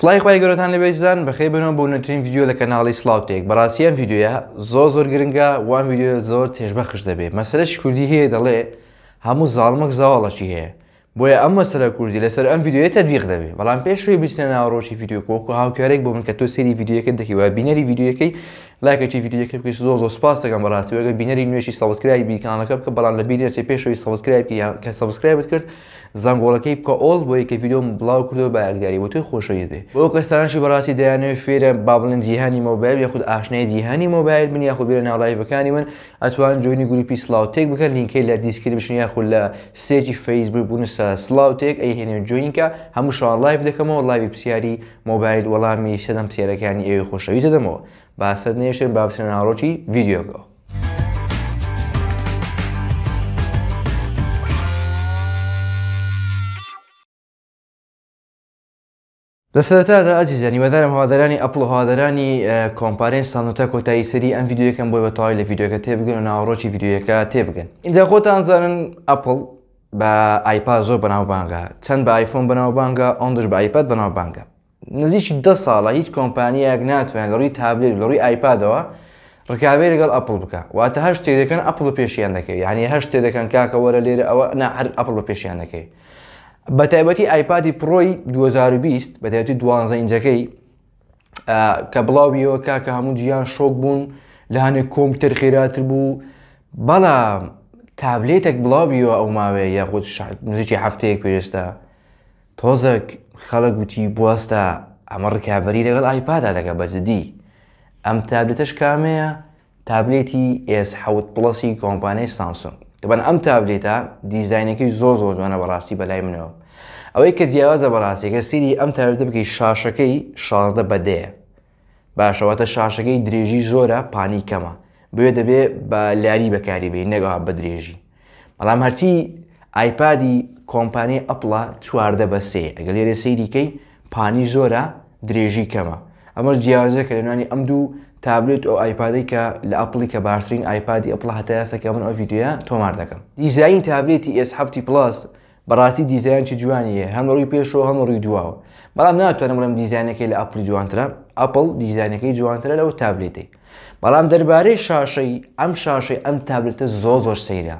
سلای خی گەۆتان لەبێزان بەخی بنەوە بۆ نوترین یددیو لە کەناڵی سلااوتێک بەڕاستیان یددیوە زۆ زۆر گرنگە وان یددیو زۆر تێژبەخش دەبێت مەسەرش کوردی هەیە دەڵێ هەموو زاڵمەک زاواڵەشی هەیە بۆیە ئەم مەسەر کوردی لەسەر ئەم یددیوە تەدویق دەبێت بەڵام پێش شوێ بچنە ناوڕۆشی یددیو کۆکو هاوکارێک بۆ من کە تۆ سری یددیوەکە دەکیوە بینەری یددیوەکەی لایکێکی یددیەکە بکەیت زۆر زۆر سپاس دەگەم بەڕاستی وەگە بینەری نوێشی سەبسکرایبی بیکانەکە بکە بەڵام لە بینێرچی پێشەوەی سەبسکرایبی کە سەبسکرایبت کرد زانگۆڵەکەی بکە ئۆڵ بۆ یکە ویددیۆم بڵاو کردەوە بە ئەگداری وە توی خۆشەی دێ بۆ کەستانشی بەڕاستی دەیانوێت فێرە با بڵند جیهانی مۆبایل یاخود ئاشنای جیهانی مۆبایل من یاخود بێرە ناڵایەکانی من ئەتوان جوینی گروپی سلااوتێک بکەن لینکەی لە دیسکریبشن یاخود لە سێکی فەیسبوک بوونسە سلااوتێک ئەی هێنێن جوینکە هەموو شان لایف دەکەمەوە لایوی پرسیاری مۆبایل وەڵامی سەدەم پسیارەکانی ئێوە خۆشەوی دەدەمەوە. باسەد نێشێن بابسێن ناڕۆکی ویددیۆگەوە لەسەرتادا ئازیزانی وەدارم هوادارانی ئەپل هوادارانی کۆمپارێن سانوتە کۆتایی سەری ئەم یددیوەکەم بۆی بەتەواوی لە یددیوەکە تێبگەن و ناوڕۆکی یددیوەکە تێبگەن. اینجا خۆتان زانن ئەپل بە ئایپا زۆر بەناوبانگە چەند بە آیفۆن بەناوبانگە ئەوندش بە آیپەت بەناوبانگە. نزیکی ده ساڵە هیچ کۆمپانیەک ناتوان لە ڕووی تابلێت لە ڕووی ئایپادەوە ڕکاوی لەگەڵ ئەپل بکە واتە هەش تێدەکەن ئەپل پێشیان دەکەی ینی هەش تێدەکەن کاکە وەرە لێرە ئەوە نا هەر ئەپل پێشیان دەکەی بە تایبەتی ئایپادی پرۆی 2020 بە تایبەتی دوانزە ئینجەکەی کە بڵاویەوە کاکە هەموو جیان شۆک بوون لە هەنێک کۆمپیوتەر خێراتر بوو بەڵام تابلێتێک بڵاویەوە ئەو ماوەیە یاخود نزیکی هەفتەیەک پێێستا تۆزەک خەڵک گوتی بوەستە ئەمە ڕکابەری لەگەڵ ئایپادا دەکە بەزدی ئەم تابلێتش کامەیە تابلێتی ئێس حوت پڵسی کۆمپانای سامسون دەبەن ئەم تابلێتە دیزینەکەی زۆ زۆ جوانە بەڕاستی بەلای منەوە ئەوەی کە جیاوازە بەڕاستیکە سیری ئەم تابلێتە بکەی شاشەکەی شازدە بەدەیە باشەوەتە شاشەکەی درێژی زۆرە پانی کەمە بوێ دەبێ بە لاری بەکاری بێ نەگەها بە درێژی بەڵام هەرچی ئایپادی کۆمپانی ئەپلا چواردە بەسێ ئەگەل لێرە سەیریکەی پانی زۆرە درێژی کەمە ئەمەش جیاوازە کە لەنوانی ئەم دوو تابلێت ئەو ئایپادی کە لە ئەپلی کە باشترین ئایپادی ئەپلا هەتایاسەکە من ئەو یددیوە تۆمار دەکەم دیزاین تابلێتی S7 پلاس بەڕاستی دیزاینکی جوانیە هەم ڕووی پێشەوە هەم ڕووی دواوە بەڵام ناتوانم بڵم دیزانەکەی لە ئەپلی جوانترە ئەپل دیزانەکەی جوانترە لەو تابلێتی بەڵام دەربارەی شاشەی ئەم شاشەی ئەم تابلێتە زۆ زۆر سەیرە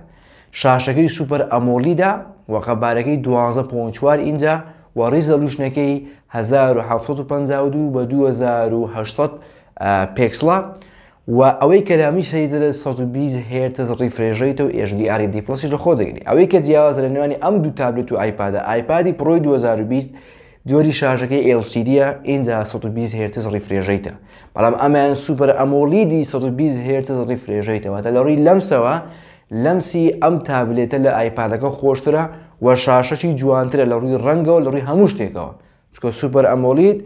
شاشەکەی سوپەر ئەمۆلیدا وەقەبارەکەی 12 پۆچوار اینجا و ڕیزە لوشنەکەی 1952 بە 2800 پێکسلا و ئەوەی کەلامی سەیدە 120 هێرتە زڕی فرێژیت و ئێژدیری دیپلسیش لەخۆ دەگری ئەوەی کە جیاواز لە نوانی ئەم دوو تابلێت و ئایپادە ئایپادی پرۆی 2020 دووەری شاژەکەی LCDە اینجا 120 هێرتز ڕیفرێژیتە بەڵام ئەمان سوپەر ئەمۆلیدی 120 هێرتز ڕیفرێژیتەوە تا لەڕووی لەمسەوە لەمسی ئەم تابلێتە لە ئایپادەکە خۆشترە و شاشەشی جوانترە لە ڕووی ڕەنگە و لە ڕووی هەموو شتێکەوە چکە سوپەر ئەمۆلیت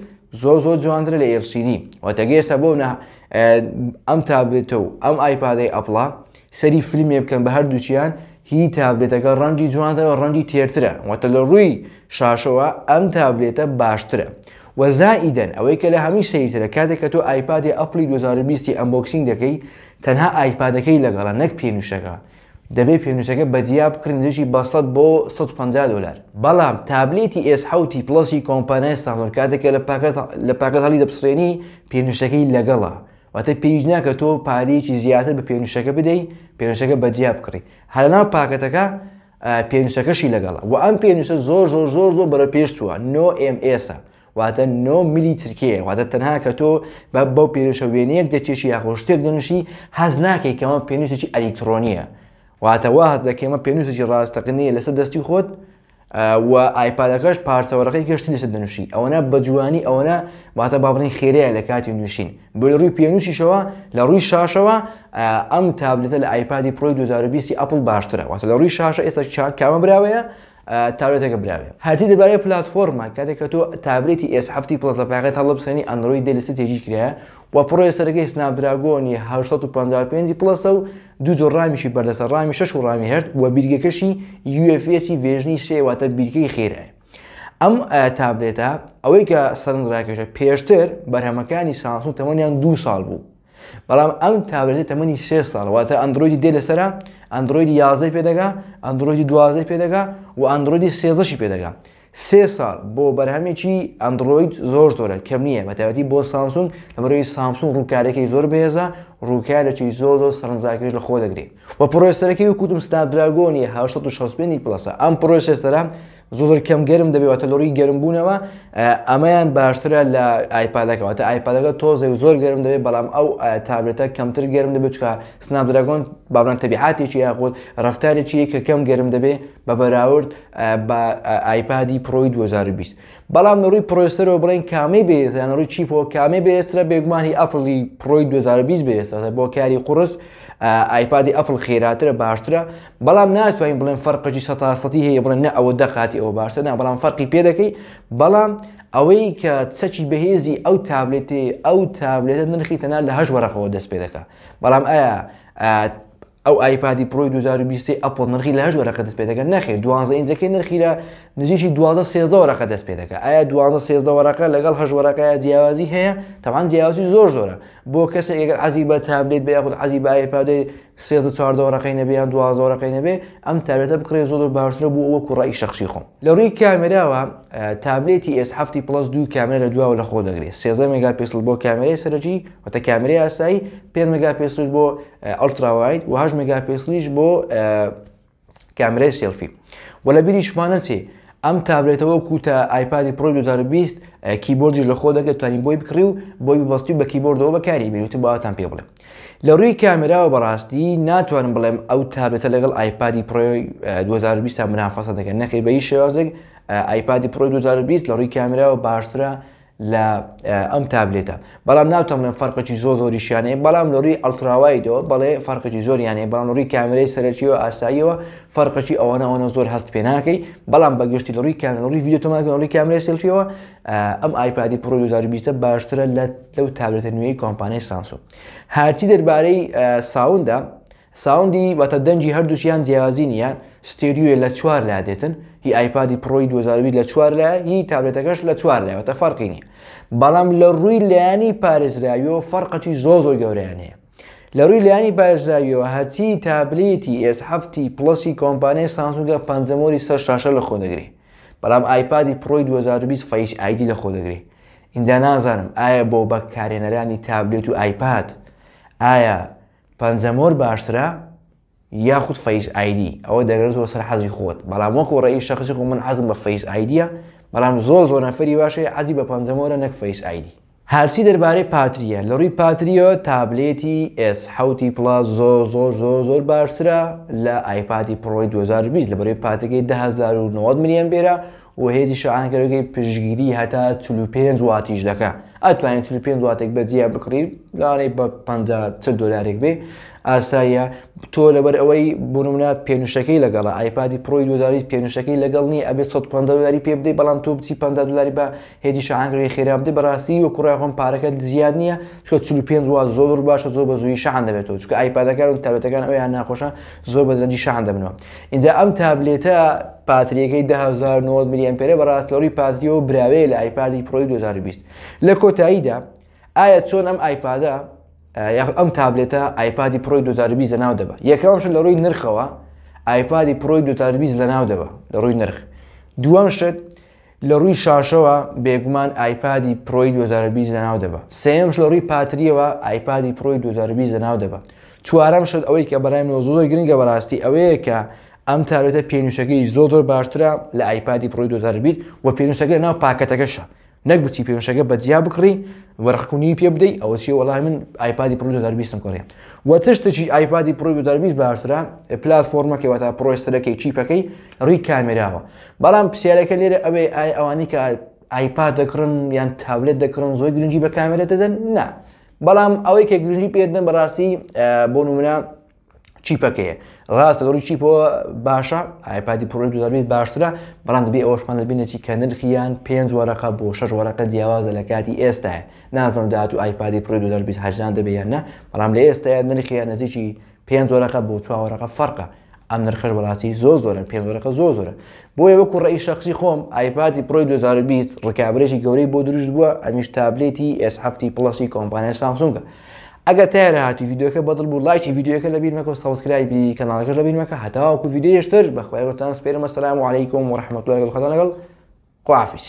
زۆ زۆ جوانترە لە ئێرسیدی وەتەگەێستا بۆ ئەم تابلێتە و ئەم ئایپادەی ئەپلا سەری فیلمێ بکەن بە هەردووچیان هی تابلێتەکە ڕەنگی جوانترەوە ڕەنگی تێرترە وەتە لە ڕووی شاشەوە ئەم تابلێتە باشترە. وەزائیدەن ئەوەی کە لە هەمی سەریترە کاتێک کە تۆ ئایپادی ئەپلی 2020 ئەمبۆکسینگ دەکەی تەنها ئایپادەکەی لەگەڵە نەک پێنووشەکە دەبێت پێنووسەکە بەدیا بکردن دژی بەسەد بۆ 150 دلار بەڵام تابلێتی ئێسحوتی پلسی کۆمپانای ساڵۆر کاتێکە لە پاکەت هەڵی دەپسرێنی پێنووسەکەی لەگەڵە واتە پێویست ناکە تۆ پارێکی زیاتر بە پێنووسەکە بدەیت پێنووسەکە بەدیا بکڕی هەلەناو پاکەتەکە پێنووسەکەشی لەگەڵە و ئەم پێنووسە زۆر زۆر زۆر زۆر بەرە پێش چووە نOMS واتە 9 میلی ترکەیە واتە تەنها کە تۆ بە بەو پێنووسە وێنەیەک دەچێشی یاخۆشتێک دەنوشی هەز ناکەی کەمە پێنووسێکی ئەلیکترۆنیە. واتەوا هەز دەکەمە پێنووسێکی ڕاستەقنیە لەسەر دەستی خۆت و ئایپادەکەش پارسەوەەکەی گەشتی لەسەر دەنووشی ئەوەنە بەجوانی ئەوەنە واتە بابڕین خێرەیە لە کاتی نووشین بۆ لە ڕووی پێنووشیشەوە لە ڕووی شاشەوە ئەم تابلێتە لە ئایپادی پرۆی 2020 ئەپل باشترە واتە لە ڕووی شاشە ئێستا کامە براوەیە تاوێتەکە براوێ هەتی دەبارەی پلتفۆرمە کاتێک کە تۆ تابلێتی ئێس هەفتی پلس لە پاقێت هەڵە بسێنی ئەندروی دەلیسە تێژی کرایە و پڕۆی سەرگەی سنابراگۆنی 1955 پلسە و دوو زۆر ڕامیشی بەردەسەر ڕامی شش و ڕامی هەرت و بیرگەکەشی UFSی وێژنی سێواتە بیرکەی خێرە. ئەم تابلێتە ئەوەی کە سەرنجڕاکەشە پێشتر بەرهەمەکانی ساسون تەمەنیان دو ساڵ بوو. بەڵام ئەم تابلێتی تەمەنی سێ ساڵواتە ئەندروۆیدی دێ لەسرە ئەندروۆیدی یازەی پێدەگا ئەندروۆیدی دوازەی پێدەگا و ئەندروۆیدی سێزەشی پێدەگا. سێ ساڵ بۆ بەرهمێکی ئەندروید زۆر زۆرە کەم نییە بەتەبەتی بۆ سامسونگ لەمەڕۆی سامسون ڕووکارێکی زۆر بێزە ڕووکارێکی زۆر زۆر سەرنجاکەش لە خۆ دەگرین. بە پرۆسەرەکەی وکوتم ستادراگۆنی 1960 پلسە ئەم پرۆسێسەرە زۆر کەم گەرم دەبێتە لۆری گەرم بوونەوە ئەمەیان باشترە لە ئایپادەکەەوەتە ئایپادەکە تۆزە زۆر گەرم دەبێت بەڵام ئەو تابلێتە کەمتر گەرم دەبێت چکە سنابدراگۆن بابران تەبیعاتێکی یاخۆت ڕفتارێکی کە کەم گەرم دەبێت بە بەراورد بە ئایپادی پرۆی 2020 بەڵام ڕووی پرۆسەرەوە بڵێن کامی بێز یان ڕووی چیپۆ کامی بێسترە بێگومانی ئەپلی پرۆی 2020 بێستە بۆ کاری قورس ئایپادی ئەپل خێراترە باشترە بەڵام ناتوانین بڵێن فەرقەجی سەتاستی هەیە بڵێن نە ئەوە دەخاتی ئەوە باشتە نا بەڵام فەرقی پێ دەکەی بەڵام ئەوەی کە چەکی بەهێزی ئەو تابلێتی ئەو تابلێتە نرخی تەنان لە هەش وەرەخەوە دەست پێ دەکە بەڵام ئایا ئەو ئایپادی پرۆی 2020 ئەپۆ نرخی لە هەژوەرەکە دەست پێ دەکەن نەخێ دوانزە ئینجەکەی نرخی لە نزیشی دوازە سێزدە وەرەقە دەست پێ دەکە ئایا دوازە سێزدە وەرەقە لەگەڵ هەژ وەرەقەیە جیاوازی هەیە تەوان جیاوازی زۆر زۆرە بۆ کەسێک ئەگەر عزی بە تابلێت بێ خودود عزی باپادەی سێزە چواردە وەرەقەی نەبیان دوازە وەرەقەی نەبێ ئەم تابێتە بکڕێ زۆر باشترە بوو ئەوە کوڕایی شخصی خۆم لە ڕووی کامێراوە تابلێتی ئێسهفتی پلس دوو کامرە لە دواوە لە خۆ دەگرێت سێزە مگا پێسل بۆ کامرەی سەرجی وتە کامری ئاسایی پێ مگا پێسلش بۆ ئەلتراوایت و هەش مگا پێسلیش بۆ کامرای سێلفی وە لە بیری شمانە چێ ئەم تابلێتەوە کوتە ئایپادی پرۆ 2020 کیبۆرجش لە خۆ دەگەت توانین بۆی بکڕی و بۆی بەستی بە کیبۆردەوە بەکاری بێنوتی باواتان پێ بڵێ لە ڕووی کامراوە بەڕاستی ناتوانم بڵێم ئەو تابێتە لەگەڵ ئایپادی پرۆی 2020 تا منافەسە دەکەن نەخی بەی شێوازێک ئایپادی پرۆی 2020 لە ڕووی کامراوە باشترە لە ئەم تابلێتە بەڵام ناوتەمنە فەرقەی زۆ زۆریشیانەیە بەڵام لۆری ئەلتراواییەوە بەڵێ فەرقەی زۆریانەیە بەڵام لۆری کامرەی سەرەکی و ئاساییەوە فەرقەی ئەوانەوەە زۆر هەست پێ ناکەی بەڵام بەگەشتی لۆری کانۆری یددیوتۆماگەۆری کامرای سلتیەوە ئەم ئایپادی پرۆیۆزاریبیستە باشترە لە لەو تابلێتە نوێی کۆمپانای سانسو هەرچی دەربارەی ساوندا ساوندی وەتە دەنجی هەردووشیان جیازی نیە ستێریوە لە چوار لا دێتن هی ئایپادی پرۆی 2020 لە چوار لای هی تابلێتەکەش لە چوار لایەوە تە فەرقینی بەڵام لە ڕووی لایانی پارێزراویەوە فەرقەتی زۆ زۆی گەوریانەیە لە ڕووی لایانی بارزاویەوە هەچی تابلێتی ئێسهفتی پلسی کۆمپانیای سانسونگە پەنجەمۆری سەر شاشە لە خۆدەگری بەڵام ئایپادی پرۆی 2020 فەیش ئایدی لە خۆدەگری اینجا نازانم ئایا بۆ بەکارێنەرانی تابلێت و ئایپاد ئایا پەنجەمۆر باشترە یاخود فەیس آیدی ئەوە دەگرێتەوە سەر حەزی خۆت بەڵام وەکو ڕێی شخصی خۆ من حەزم بە فەیس ئایدە بەڵام زۆر زۆر نەفری باشەیە عزی بە پەنجەمەوەرە نەک فەیس ئایدی هەرچی دەربارەی پاتریە لە ڕووی پاتریۆ تابلێتی ئس حوتی پلاس زۆر زۆر زۆر زۆر باشترە لە ئایپاتی پڕۆی 2020 لە بەرەوەی پاتەکەی 1990 میلیۆن بێرە و هێزی شعانکەرەکەی پشگیری هەتا چلوپێن واتیش دەکە ئەتوانین چلوپێن دواتێک بەجیە بکڕی لاانەی بە 50 دلارێک بێ ئاساییە تۆ لەبەر ئەوەی بوونمە پێنوشەکەی لەگەڵە ئایپادی پرۆی دوداری پێنوشەکەی لەگەڵ نی ئەبێ 150 دلاری پێ بدەی بەڵام تۆ بچی 50 دلاری بە هێدی شانگری خێرا بدە بەڕاستی و کوڕایخۆم پارەکەت زیاد نییە چکە 45 زۆر باشە زۆر بە زووی شان دەبێتەوە چکە ئایپادەکان و تابەتەکان ئەویان ناخۆشە زۆر بەدەنجی شان دەبنەوە اینجا ئەم تابلێتە پاتریەکەی 1990 میلیۆن پێرە بەڕاست لەوری پاتریەوە براوێ لە ئایپادی پرۆی 2020 لە کۆتاییدا ئایا چۆن ئەم ئایپادە یاخ ئەم تابلێتە ئایپادی پرۆی دوتاربیز لە ناو دەبە یەکەمش لە ڕووی نرخەوە ئایپادی پرۆی دوتاربیز لە ناو دەبە لە ڕووی نرخ دووەم شت لە ڕووی شاشەوە بێگومان ئایپادی پرۆی 2020 لە ناو دەبە سێمش لە ڕووی پاتریەوە ئایپادی پرۆی 2020 لە ناو دەبە چوارەم شت ئەوەی کە بەرایم زۆر گرنگە بەڕاستی ئەوەیە کە ئەم تارێتە پێنووشەکەی زۆ زۆر باشترە لە ئایپادی پرۆی 2020 و پێنووشەکە ناو پاکەتەکەشە نەک بچی پێوەشەکە بەجیا بکڕی وەرقکونی پێ بدەی ئەوە چی وڵای من ئایپادی پرۆداربیستم کڕێ و تشتێکی ئایپادی پرۆداربیست باشترا پلتفۆرمەکە وتە پرۆستەرەکەی چیپەکەی ڕووی کامێراوە بەڵام پرسیارەکە لێرە ئەوێ ئەوانی کە ئایپا دەکڕن یان تابلێت دەکڕن زۆی گرنگی بە کامێرە دەدەن نا بەڵام ئەوەی کە گرنگی پێدن بەڕاستی بۆ نمونە چیپەکەیە ڕاستە دەڕی چیپەوە باشە ئایپادی پڕۆی دەبێت باشترە بەڵام دەبێ ئەوەشمان لەبینەتی کە نرخیان پێنج وەرەقە بۆ شەش وەرەقە جیاوازە لە کاتی ئێستاە نازانم داات و ئایپادی پڕۆی دەبییت هەژان دەبێیان نە بەڵام لە ئێستاە نرخیان نزییکی پێنج وەرەقە بۆ چوارەقە فەرقە. ئەم نرخەش وڵاتی زۆ زۆرن پێنجەکە زۆ زۆرە بۆیە وەکو ڕێی شخصی خۆم ئایپاتی پرۆی 2020 ڕکابرێکی گەورەی بۆ دروست بووە ئەمیش تابلێتی S7 پلسی کۆمپانیای سامسونگە ئەگە تیارە هاتی یددیوەکە بەدڵ بوو لایکی یددیوەکە لە بیرمەکە سەبسکرایبی کەناڵەکە لە بیرمەکە هەتاوەکو یددیوشتر بەخوایگەتان سپێرمە سەسلام و عیکم و ڕحمەتڵ خدان لەگەڵ قافش.